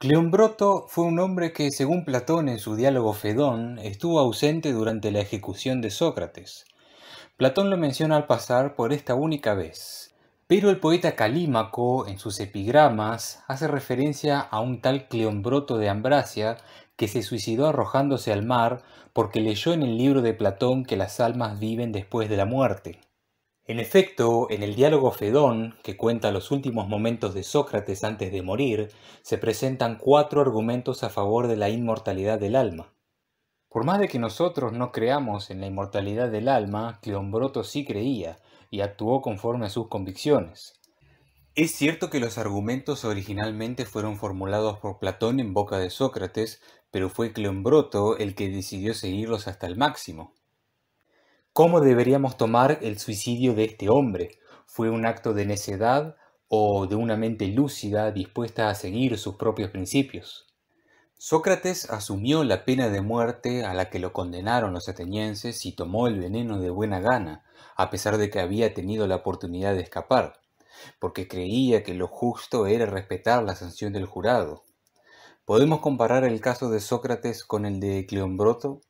Cleombroto fue un hombre que, según Platón en su diálogo Fedón, estuvo ausente durante la ejecución de Sócrates. Platón lo menciona al pasar por esta única vez, pero el poeta Calímaco, en sus epigramas, hace referencia a un tal Cleombroto de Ambracia que se suicidó arrojándose al mar porque leyó en el libro de Platón que las almas viven después de la muerte. En efecto, en el diálogo Fedón, que cuenta los últimos momentos de Sócrates antes de morir, se presentan cuatro argumentos a favor de la inmortalidad del alma. Por más de que nosotros no creamos en la inmortalidad del alma, Cleombroto sí creía y actuó conforme a sus convicciones. Es cierto que los argumentos originalmente fueron formulados por Platón en boca de Sócrates, pero fue Cleombroto el que decidió seguirlos hasta el máximo. ¿Cómo deberíamos tomar el suicidio de este hombre? ¿Fue un acto de necedad o de una mente lúcida dispuesta a seguir sus propios principios? Sócrates asumió la pena de muerte a la que lo condenaron los atenienses y tomó el veneno de buena gana, a pesar de que había tenido la oportunidad de escapar, porque creía que lo justo era respetar la sanción del jurado. Podemos comparar el caso de Sócrates con el de Cleombroto